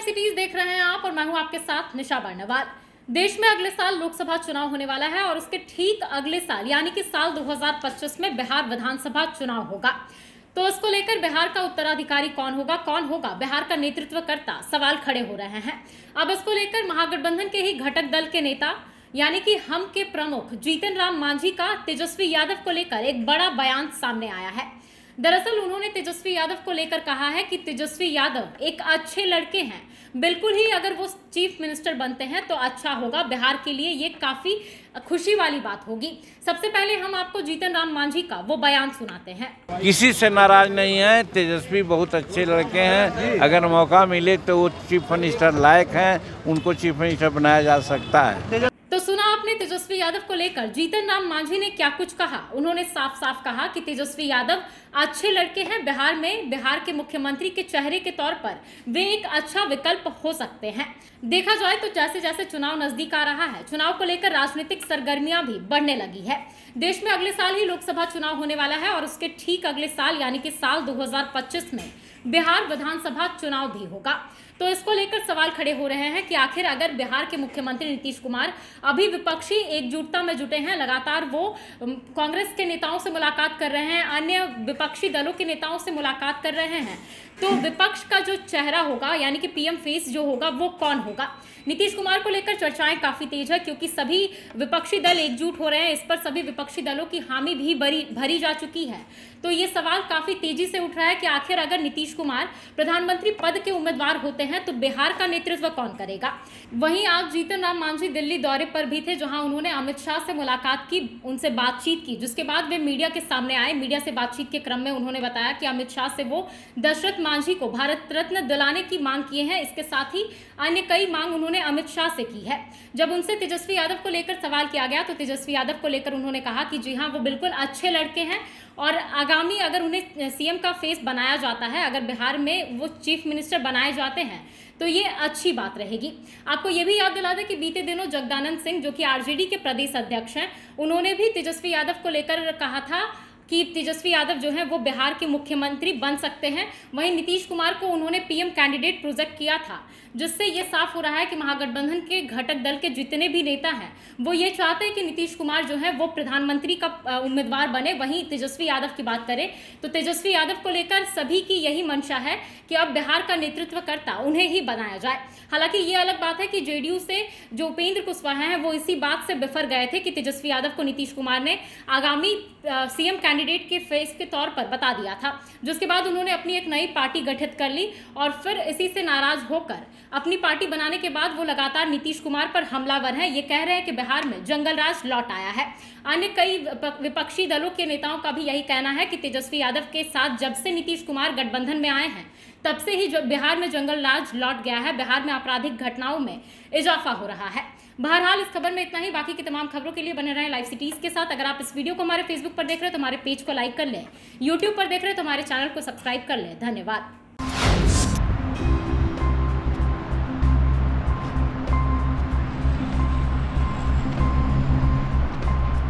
live cities देख रहे हैं आप और मैं हूं आपके साथ निशा बर्णवाल देश में अगले साल लोकसभा चुनाव होने वाला है और उसके ठीक अगले साल यानी कि साल 2025 में बिहार विधानसभा चुनाव होगा तो उसको लेकर बिहार का उत्तराधिकारी कौन होगा कौन होगा बिहार का नेतृत्व करता सवाल खड़े हो रहे हैं अब इसको लेकर महागठबंधन के ही घटक दल के नेता यानी कि हम के प्रमुख जीतन राम मांझी का तेजस्वी यादव को लेकर एक बड़ा बयान सामने आया है दरअसल उन्होंने तेजस्वी यादव को लेकर कहा है कि तेजस्वी यादव एक अच्छे लड़के हैं बिल्कुल ही अगर वो चीफ मिनिस्टर बनते हैं तो अच्छा होगा बिहार के लिए ये काफ़ी खुशी वाली बात होगी सबसे पहले हम आपको जीतन राम मांझी का वो बयान सुनाते हैं किसी से नाराज नहीं है तेजस्वी बहुत अच्छे लड़के हैं अगर मौका मिले तो वो चीफ मिनिस्टर लायक हैं उनको चीफ मिनिस्टर बनाया जा सकता है तेजस्वी यादव को लेकर जीतन राम मांझी ने क्या कुछ कहा उन्होंने साफ साफ कहा कि तेजस्वी यादव अच्छे लड़के हैं बिहार में बिहार के मुख्यमंत्री के चेहरे के तौर पर वे एक अच्छा विकल्प हो सकते हैं देखा जाए तो जैसे जैसे चुनाव नजदीक आ रहा है चुनाव को लेकर राजनीतिक सरगर्मियां भी बढ़ने लगी है देश में अगले साल ही लोकसभा चुनाव होने वाला है और उसके ठीक अगले साल यानी कि साल दो में बिहार विधानसभा चुनाव भी होगा तो इसको लेकर सवाल खड़े हो रहे हैं कि आखिर अगर बिहार के मुख्यमंत्री नीतीश कुमार अभी विपक्षी एकजुटता में जुटे हैं लगातार वो कांग्रेस के नेताओं से मुलाकात कर रहे हैं अन्य विपक्षी दलों के नेताओं से मुलाकात कर रहे हैं तो विपक्ष का जो चेहरा होगा यानी कि पीएम फेस जो होगा वो कौन होगा नीतीश कुमार को लेकर चर्चाएं काफी तेज है क्योंकि सभी विपक्षी दल एकजुट हो रहे हैं इस पर सभी विपक्षी दलों की हामी भी भरी भरी जा चुकी है तो ये सवाल काफी तेजी से उठ रहा है कि आखिर अगर नीतीश कुमार प्रधानमंत्री पद के उम्मीदवार होते हैं हैं तो बिहार का नेतृत्व कौन करेगा वहीं आज जीतन राम मांझी दिल्ली दौरे पर भी थे जहां उन्होंने अमित शाह से मुलाकात की उनसे बातचीत की जिसके बाद वे मीडिया के सामने आए मीडिया से बातचीत के क्रम में उन्होंने बताया कि अमित शाह से वो दशरथ मांझी को भारत रत्न दिलाने की मांग किए हैं इसके साथ ही अन्य कई मांग उन्होंने अमित शाह से की है जब उनसे तेजस्वी यादव को लेकर सवाल किया गया तो तेजस्वी यादव को लेकर उन्होंने कहा कि जी हाँ वो बिल्कुल अच्छे लड़के हैं और आगामी अगर उन्हें सीएम का फेस बनाया जाता है अगर बिहार में वो चीफ मिनिस्टर बनाए जाते हैं है तो ये अच्छी बात रहेगी आपको ये भी याद दिला दें कि बीते दिनों जगदानंद सिंह जो कि आरजेडी के प्रदेश अध्यक्ष हैं उन्होंने भी तेजस्वी यादव को लेकर कहा था कि तेजस्वी यादव जो है वो बिहार के मुख्यमंत्री बन सकते हैं वहीं नीतीश कुमार को उन्होंने पीएम कैंडिडेट प्रोजेक्ट किया था जिससे ये साफ हो रहा है कि महागठबंधन के घटक दल के जितने भी नेता हैं वो ये चाहते हैं कि नीतीश कुमार जो है वो प्रधानमंत्री का उम्मीदवार बने वहीं तेजस्वी यादव की बात करें तो तेजस्वी यादव को लेकर सभी की यही मंशा है कि अब बिहार का नेतृत्व करता उन्हें ही बनाया जाए हालांकि ये अलग बात है कि जेडीयू से जो उपेंद्र कुशवाहा हैं वो इसी बात से बिफर गए थे कि तेजस्वी यादव को नीतीश कुमार ने आगामी सीएम कैंडिडेट कैंडिडेट के फेस के तौर पर बता दिया था जिसके बाद उन्होंने अपनी एक नई पार्टी गठित कर ली और फिर इसी से नाराज होकर अपनी पार्टी बनाने के बाद वो लगातार नीतीश कुमार पर हमलावर हैं ये कह रहे हैं कि बिहार में जंगलराज लौट आया है अन्य कई विपक्षी दलों के नेताओं का भी यही कहना है कि तेजस्वी यादव के साथ जब से नीतीश कुमार गठबंधन में आए हैं तब से ही बिहार में जंगल राज लौट गया है बिहार में आपराधिक घटनाओं में इजाफा हो रहा है बहरहाल इस खबर में इतना ही बाकी की तमाम खबरों के लिए बने रहें लाइव सिटीज के साथ अगर आप इस वीडियो को हमारे फेसबुक पर देख रहे हो तो हमारे पेज को लाइक कर लें यूट्यूब पर देख रहे हो तो हमारे चैनल को सब्सक्राइब कर लें धन्यवाद